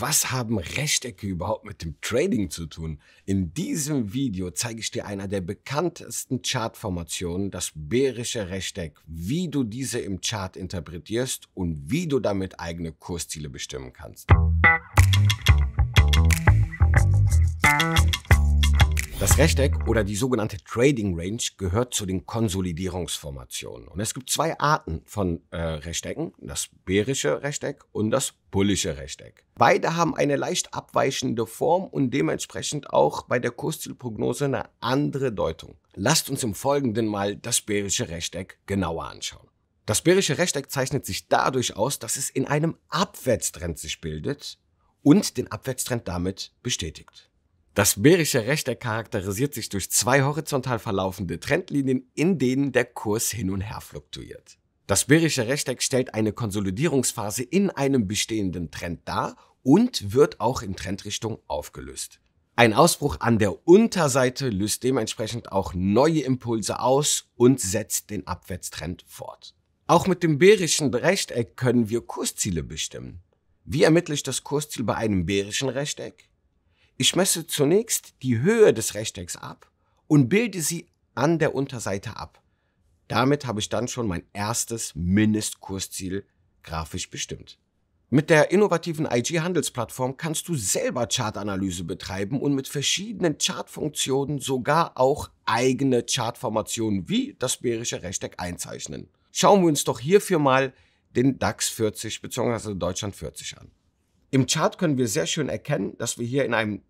Was haben Rechtecke überhaupt mit dem Trading zu tun? In diesem Video zeige ich dir einer der bekanntesten Chartformationen, das bärische Rechteck, wie du diese im Chart interpretierst und wie du damit eigene Kursziele bestimmen kannst. Das Rechteck oder die sogenannte Trading Range gehört zu den Konsolidierungsformationen. Und es gibt zwei Arten von äh, Rechtecken, das bärische Rechteck und das bullische Rechteck. Beide haben eine leicht abweichende Form und dementsprechend auch bei der Kurszielprognose eine andere Deutung. Lasst uns im Folgenden mal das bärische Rechteck genauer anschauen. Das bärische Rechteck zeichnet sich dadurch aus, dass es in einem Abwärtstrend sich bildet und den Abwärtstrend damit bestätigt. Das bärische Rechteck charakterisiert sich durch zwei horizontal verlaufende Trendlinien, in denen der Kurs hin und her fluktuiert. Das bärische Rechteck stellt eine Konsolidierungsphase in einem bestehenden Trend dar und wird auch in Trendrichtung aufgelöst. Ein Ausbruch an der Unterseite löst dementsprechend auch neue Impulse aus und setzt den Abwärtstrend fort. Auch mit dem bärischen Rechteck können wir Kursziele bestimmen. Wie ermittle ich das Kursziel bei einem bärischen Rechteck? Ich messe zunächst die Höhe des Rechtecks ab und bilde sie an der Unterseite ab. Damit habe ich dann schon mein erstes Mindestkursziel grafisch bestimmt. Mit der innovativen IG-Handelsplattform kannst du selber Chartanalyse betreiben und mit verschiedenen Chartfunktionen sogar auch eigene Chartformationen wie das bärische Rechteck einzeichnen. Schauen wir uns doch hierfür mal den DAX 40 bzw. Deutschland 40 an. Im Chart können wir sehr schön erkennen, dass wir hier in einem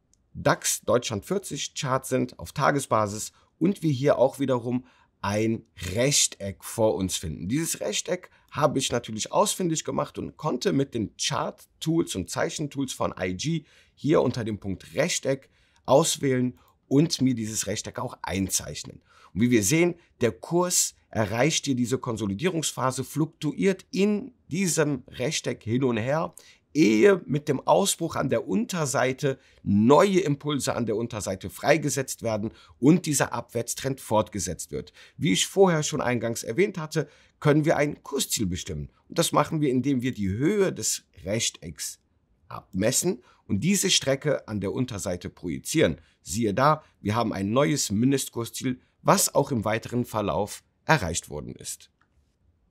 DAX Deutschland 40 Chart sind auf Tagesbasis und wir hier auch wiederum ein Rechteck vor uns finden. Dieses Rechteck habe ich natürlich ausfindig gemacht und konnte mit den Chart-Tools und Zeichentools von IG hier unter dem Punkt Rechteck auswählen und mir dieses Rechteck auch einzeichnen. Und wie wir sehen, der Kurs erreicht hier diese Konsolidierungsphase, fluktuiert in diesem Rechteck hin und her ehe mit dem Ausbruch an der Unterseite neue Impulse an der Unterseite freigesetzt werden und dieser Abwärtstrend fortgesetzt wird. Wie ich vorher schon eingangs erwähnt hatte, können wir ein Kursziel bestimmen. Und das machen wir, indem wir die Höhe des Rechtecks abmessen und diese Strecke an der Unterseite projizieren. Siehe da, wir haben ein neues Mindestkursziel, was auch im weiteren Verlauf erreicht worden ist.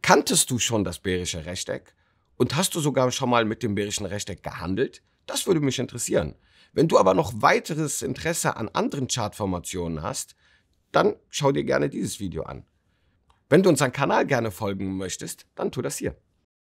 Kanntest du schon das bärische Rechteck? Und hast du sogar schon mal mit dem bärischen Rechteck gehandelt? Das würde mich interessieren. Wenn du aber noch weiteres Interesse an anderen Chartformationen hast, dann schau dir gerne dieses Video an. Wenn du unseren Kanal gerne folgen möchtest, dann tu das hier.